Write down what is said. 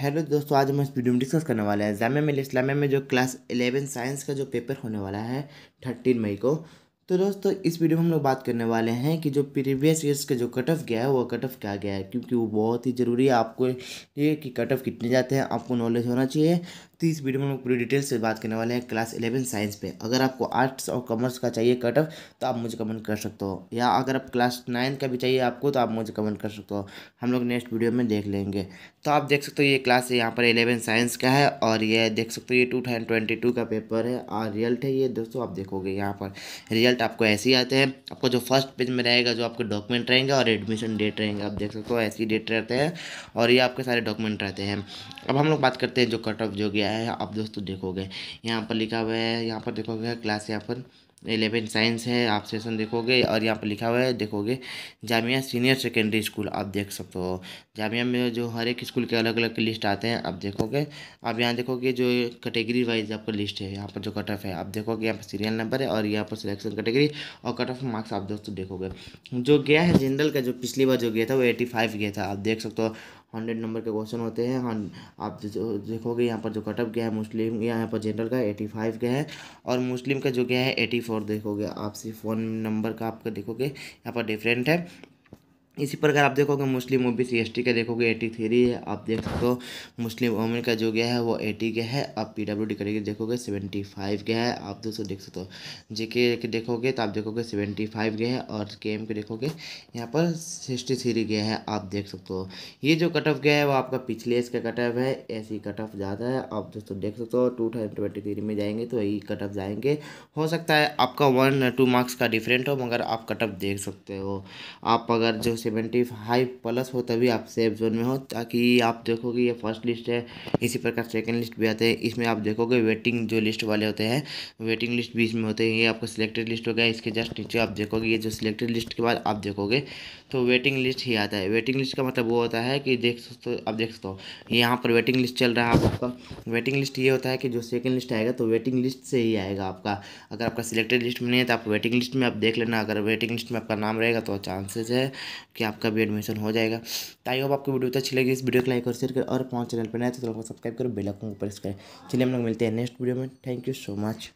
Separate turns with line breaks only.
hello दोस्तों आज हम इस वीडियो में डिस्कस करने वाले हैं जामिया मिल इस्लामिया में जो क्लास एलेवन साइंस का जो पेपर होने वाला है थर्टीन मई को तो दोस्तों इस वीडियो में हम लोग बात करने वाले हैं कि जो प्रीवियस ईयर्स का जो कट ऑफ गया है वो कट ऑफ क्या गया है क्योंकि वो बहुत ही ज़रूरी है आपको ये कि कट ऑफ कितने जाते हैं आपको नॉलेज होना चाहिए तो इस वीडियो में हम लोग पूरी डिटेल से बात करने वाले हैं क्लास इलेवन साइंस पे अगर आपको आर्ट्स और कॉमर्स का चाहिए कट ऑफ तो आप मुझे कमेंट कर सकते हो या अगर आप क्लास नाइन का भी चाहिए आपको तो आप मुझे कमेंट कर सकते हो हम लोग नेक्स्ट वीडियो में देख लेंगे तो आप देख सकते हो ये क्लास यहाँ पर इलेवन साइंस का है और ये देख सकते हो ये टू ट्वेंटी टू का पेपर है और रिजल्ट है ये दोस्तों आप देखोगे यहाँ पर रिजल्ट आपको ऐसे ही आते हैं आपको जो फर्स्ट पेज में रहेगा जो आपके डॉक्यूमेंट रहेंगे और एडमिशन डेट रहेंगे आप देख सकते हो ऐसे ही डेट रहते हैं और ये आपके सारे डॉक्यूमेंट रहते हैं अब हम लोग बात करते हैं जो कट ऑफ जो गया दिया है आप दोस्तों तो देखोगे यहाँ पर लिखा हुआ है यहाँ पर देखोगे क्लास यहाँ पर एलेवन साइंस है आप सेशन देखोगे और यहाँ पर लिखा हुआ है देखोगे जामिया सीनियर सेकेंडरी स्कूल आप देख सकते हो जामिया में जो हर एक स्कूल के अलग अलग लिस्ट आते हैं आप देखोगे आप यहाँ देखोगे जो कैटेगरी वाइज आपका लिस्ट है यहाँ पर जो कट ऑफ है आप देखोगे यहाँ पर सीरियल नंबर है और यहाँ पर सिलेक्शन कैटेगरी और कट ऑफ मार्क्स आप दोस्तों तो देखोगे जो गया है जनरल का जो पिछली बार जो गया था वो एटी गया था आप देख सकते हो हंड्रेड नंबर के क्वेश्चन होते हैं आप देखोगे यहाँ पर जो कटअप गया है मुस्लिम यहाँ पर जनरल का एटी फाइव गया है और मुस्लिम का जो गया है एटी फोर देखोगे आप सिर्फ वन नंबर का आपका देखोगे यहाँ पर डिफरेंट है इसी प्रकार आप देखोगे मुस्लिम O B C S T का देखोगे एटी थ्री है आप देख सकते हो मुस्लिम वोमेन का जो गया है वो एटी का है आप पी डब्ल्यू डी करेंगे देखोगे सेवेंटी फाइव गया है आप दोस्तों देख सकते हो जे के देखोगे तो आप देखोगे सेवेंटी फाइव गया है और के एम के देखोगे यहाँ पर सिक्सटी थ्री गया है आप देख सकते हो ये जो कट ऑफ गया है वो आपका पिछले एस का कट ऑफ है ऐसी कट ऑफ ज़्यादा है आप दोस्तों देख सकते हो टू थाउजेंड ट्वेंटी थ्री में जाएंगे तो यही कट ऑफ जाएंगे हो सकता है आपका वन टू मार्क्स का डिफरेंट हो मगर आप कट ऑफ देख सकते हो आप अगर जो सेवेंटी फाइव प्लस हो तभी आप सेफ जोन में हो ताकि आप देखोगे ये फर्स्ट लिस्ट है इसी प्रकार सेकंड लिस्ट भी आते हैं इसमें आप देखोगे वेटिंग जो लिस्ट वाले होते हैं वेटिंग लिस्ट भी इसमें होते हैं ये आपका सिलेक्टेड लिस्ट हो गया इसके जस्ट नीचे आप देखोगे ये जो सिलेक्टेड लिस्ट के बाद आप देखोगे तो वेटिंग लिस्ट ही आता है वेटिंग लिस्ट का मतलब वो होता है कि देख सकते हो आप देख सकते हो यहाँ पर वेटिंग लिस्ट चल रहा है आपका वेटिंग लिस्ट ये होता है कि जो सेकेंड लिस्ट आएगा तो वेटिंग लिस्ट से ही आएगा आपका अगर आपका सिलेक्टेड लिस्ट में नहीं है तो आप वेटिंग लिस्ट में आप देख लेना अगर वेटिंग लिस्ट में आपका नाम रहेगा तो चांसेस है कि आपका भी एडमिशन हो जाएगा तो आई होप आपको वीडियो अच्छी लगी इस वीडियो को लाइक और शेयर करें और पाँच चैनल पर नए तो सब्सक्राइब करो बेलाइकन को प्रेस करें चलिए हम लोग मिलते हैं नेक्स्ट वीडियो में थैंक यू सो मच